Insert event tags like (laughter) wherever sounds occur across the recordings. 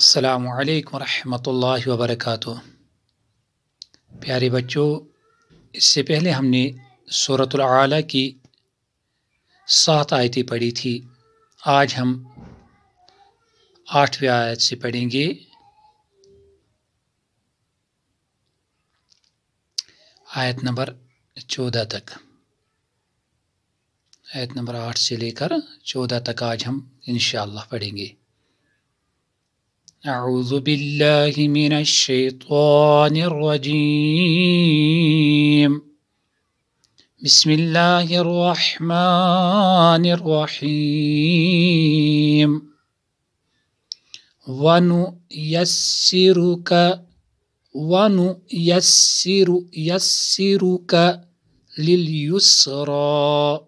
अल्लाम वरहमल वबरक प्यारे बच्चों इससे पहले हमने सूरतला की सात आयतें पढ़ी थी आज हम आठवीं आयत से पढ़ेंगे आयत नंबर चौदह तक आयत नंबर आठ से लेकर चौदह तक आज हम इन पढ़ेंगे أعوذ بالله من الشيطان الرجيم بسم الله الرحمن الرحيم ونيسرك ونيسر يسرك لليسرى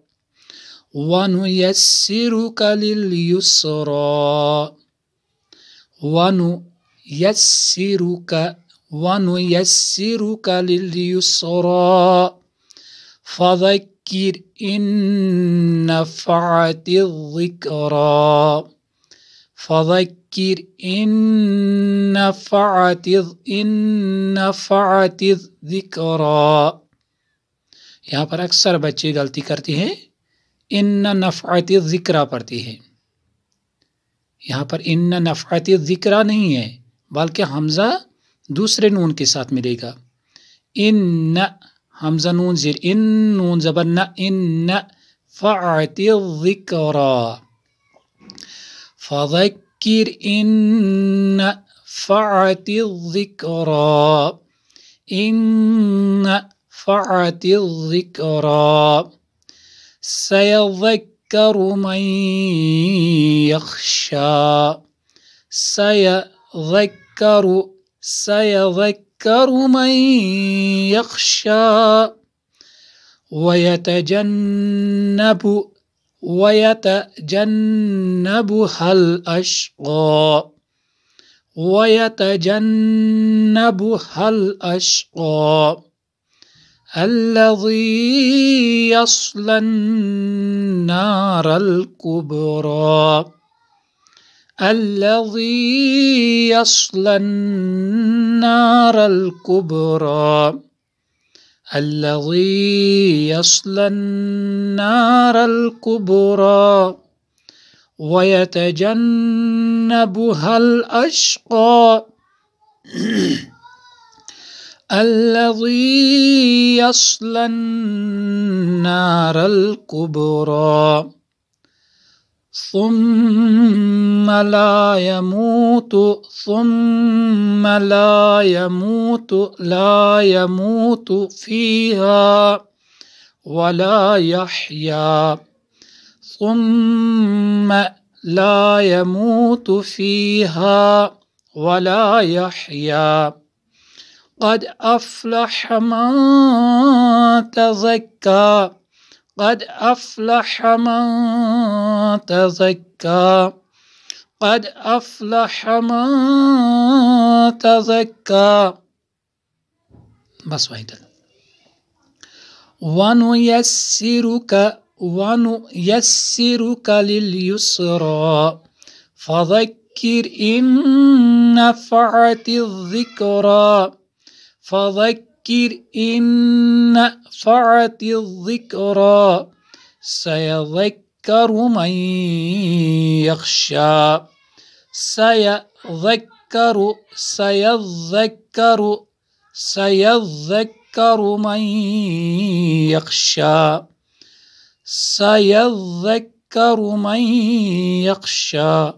ونيسرك لليسرى वनु का वनु यस्सिरुक लिलयुसरा फذكر इन फअति الذिकरा فذكر إن فعت إن فعت ذكرى यहाँ पर अक्सर बच्चे गलती करती हैं इन नफ़ाति ज़िक्र पढ़ती हैं यहाँ पर इन नफ़ात ज़िक्रा नहीं है बल्कि हमज़ा दूसरे नून के साथ मिलेगा इन न हमज़ा नून ज़िर इन नून ज़बर न इन न फ़ात ज़िक्रा फ़िर इन न फ़ात ज़िक्रा इन फ़ात ज़िक्रा सयक يذكر من يخشى سيذكر سيذكر من يخشى ويتجنب ويتجنبها الأشقى ويتجنبها الأشقى الذي يصلى النار الكبرى الذي يصلى النار الكبرى الذي يصلى النار الكبرى ويتجنبها الأشقى (clears throat) الذي يصلى النار الكبرى ثم لا يموت ثم لا يموت لا يموت فيها ولا يحيا ثم لا يموت فيها ولا يحيا قد أفلح من تزكى قد أفلح من تزكى قد أفلح من تزكى بس واحدة ونيسرك ونيسرك لليسرى فذكر إن نفعت الذكرى فذكر إن فعت الذكرى سيذكر من يخشى سيذكر سيذكر سيذكر من يخشى سيذكر من يخشى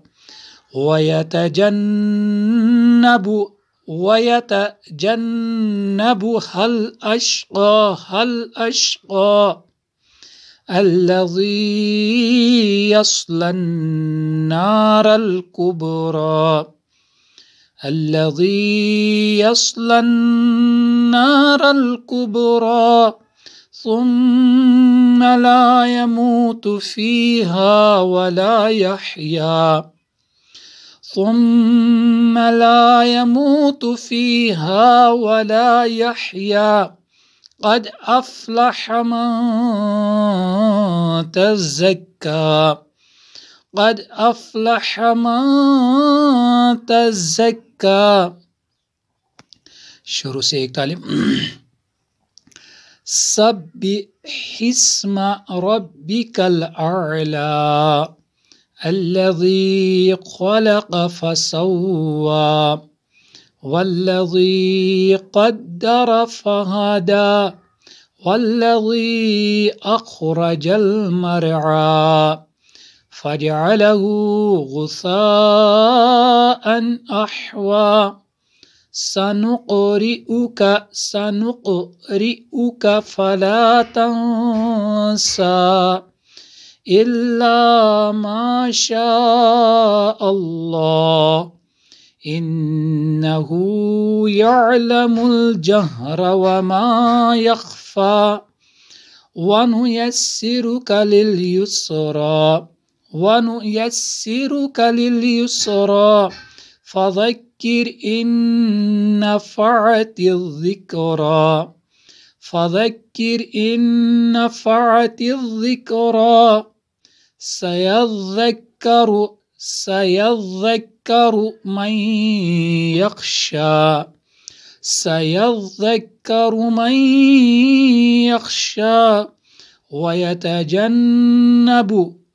ويتجنب ويتجنبها الأشقى الأشقى الذي يصلى النار الكبرى الذي يصلى النار الكبرى ثم لا يموت فيها ولا يحيا ثم لا يموت فيها ولا يحيا قد أفلح من تزكى قد أفلح من تزكى شروع سے ایک تعلیم سبح اسم ربك الأعلى الذي خلق فسوى والذي قدر فهدى والذي أخرج المرعى فجعله غثاء أحوى سنقرئك سنقرئك فلا تنسى إلا ما شاء الله إنه يعلم الجهر وما يخفى ونيسرك لليسرى ونيسرك لليسرى فذكر إن نفعت الذكرى فذكر إن نفعت الذكرى سيذكر سيذكر من يخشى سيذكر من يخشى ويتجنب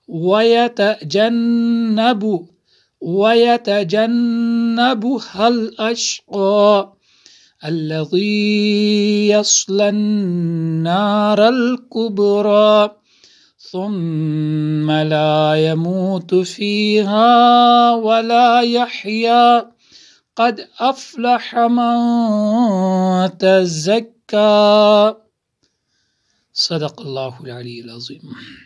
ويتجنب ويتجنبها الأشقى الذي يصلى النار الكبرى ثم لا يموت فيها ولا يحيا قد أفلح من تزكى صدق الله العلي العظيم